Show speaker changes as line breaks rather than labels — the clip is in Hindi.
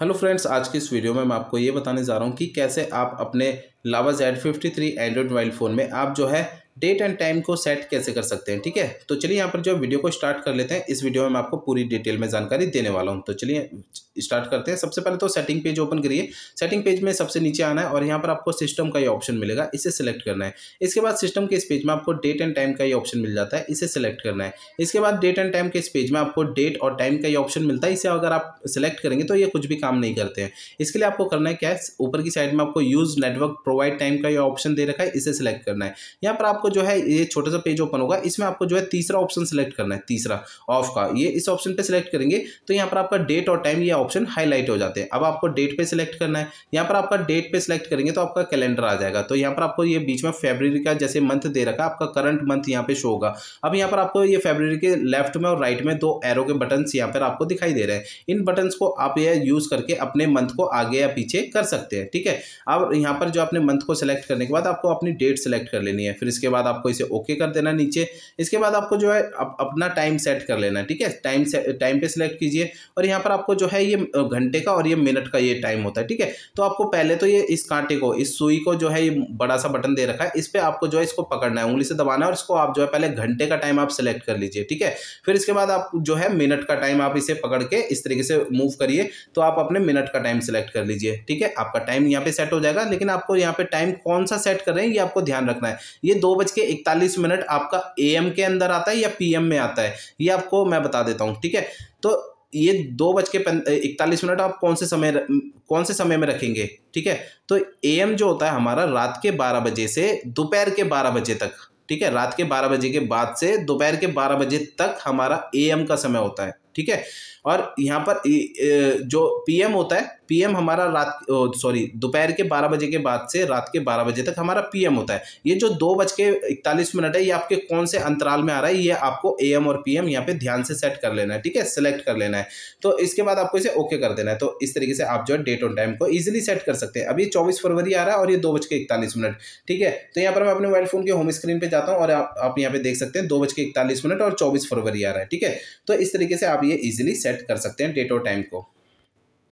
हेलो फ्रेंड्स आज की इस वीडियो में मैं आपको ये बताने जा रहा हूँ कि कैसे आप अपने Lava Z fifty three android mobile phone में आप जो है डेट एंड टाइम को सेट कैसे कर सकते हैं ठीक है तो चलिए यहाँ पर जो वीडियो को स्टार्ट कर लेते हैं इस वीडियो में मैं आपको पूरी डिटेल में जानकारी देने वाला हूँ तो चलिए स्टार्ट करते हैं सबसे पहले तो सेटिंग पेज ओपन करिए सेटिंग पेज में सबसे नीचे आना है और यहाँ पर आपको सिस्टम का ये ऑप्शन मिलेगा इसे सिलेक्ट करना है इसके बाद सिस्टम के इस पेज में आपको डेट एंड टाइम का ये ऑप्शन मिल जाता है इसे सिलेक्ट करना है इसके बाद डेट एंड टाइम के इस पेज में आपको डेट और टाइम का ये ऑप्शन मिलता है इसे अगर आप सिलेक्ट करेंगे तो ये कुछ भी काम नहीं करते हैं इसके लिए आपको करना है क्या ऊपर की साइड में आपको यूज़ नेटवर्क प्रोवाइड टाइम का ये ऑप्शन दे रखा है इसे सिलेक्ट करना है यहाँ पर आपको जो है ये छोटा सा पेज ओपन होगा इसमें आपको जो है तीसरा ऑप्शन सेलेक्ट करना है तीसरा ऑफ का ये इस ऑप्शन पर सिलेक्ट करेंगे तो यहाँ पर आपका डेट और टाइम ये ऑप्शन हाईलाइट हो जाते हैं अब आपको डेट पे सिलेक्ट करना है यहाँ पर आपका डेट पे सिलेक्ट करेंगे तो आपका कैलेंडर आ जाएगा तो यहाँ पर आपको ये बीच में फेब्रवरी का जैसे मंथ दे रखा है आपका करंट मंथ यहाँ पे शो होगा अब यहाँ पर आपको ये फेब्रवरी के लेफ्ट में और राइट में दो एरो के बटन्स यहाँ पर आपको दिखाई दे रहे हैं इन बटन्स को आप यह यूज़ करके अपने मंथ को आगे या पीछे कर सकते हैं ठीक है अब यहाँ पर जो आपने मंथ को सिलेक्ट करने के बाद आपको अपनी डेट सेलेक्ट कर लेनी है फिर इसके बाद आपको इसे ओके कर देना नीचे इसके बाद आपको जो है अपना टाइम सेट कर लेना ठीक है टाइम टाइम पे सिलेक्ट कीजिए और यहाँ पर आपको जो है ये ये घंटे का और ये मिनट का ये टाइम होता है ठीक है तो आपको पहले तो ये इस कांटे को इस सुई को जो है ये बड़ा सा बटन दे रखा है इस पर आपको जो है इसको पकड़ना है उंगली से दबाना है और इसको आप जो है पहले घंटे का टाइम आप सेलेक्ट कर लीजिए ठीक है फिर इसके बाद आप जो है मिनट का टाइम आप इसे पकड़ के इस तरीके से मूव करिए तो आप अपने मिनट का टाइम सेलेक्ट कर लीजिए ठीक है आपका टाइम यहाँ पे सेट हो जाएगा लेकिन आपको यहाँ पे टाइम कौन सा सेट कर रहे हैं ये आपको ध्यान रखना है ये दो बज के इकतालीस मिनट आपका ए के अंदर आता है या पी में आता है ये आपको मैं बता देता हूँ ठीक है तो ये दो बज के इकतालीस मिनट आप कौन से समय कौन से समय में रखेंगे ठीक है तो एम जो होता है हमारा रात के बारह बजे से दोपहर के बारह बजे तक ठीक है रात के बारह बजे के बाद से दोपहर के बारह बजे तक हमारा एएम का समय होता है ठीक है और यहाँ पर जो पीएम होता है पीएम हमारा रात सॉरी दोपहर के बारह बजे के बाद से रात के बारह बजे तक हमारा पीएम होता है ये जो दो बज के इकतालीस मिनट है ये आपके कौन से अंतराल में आ रहा है ये आपको एएम और पीएम यहाँ पे ध्यान से सेट कर लेना है ठीक है सेलेक्ट कर लेना है तो इसके बाद आपको इसे ओके कर देना है तो इस तरीके से आप जो है डेट ऑन टाइम को ईजिली सेट कर सकते हैं अभी चौबीस फरवरी आ रहा है और ये दो बज के इकतालीस मिनट ठीक है तो यहाँ पर मैं अपने मोबाइल फ़ोन के होम स्क्रीन पर जाता हूँ और आप यहाँ पे देख सकते हैं दो बज के इकतालीस मिनट और चौबीस फरवरी आ रहा है ठीक है तो इस तरीके से आप ये इजीली सेट कर सकते हैं डेट और टाइम को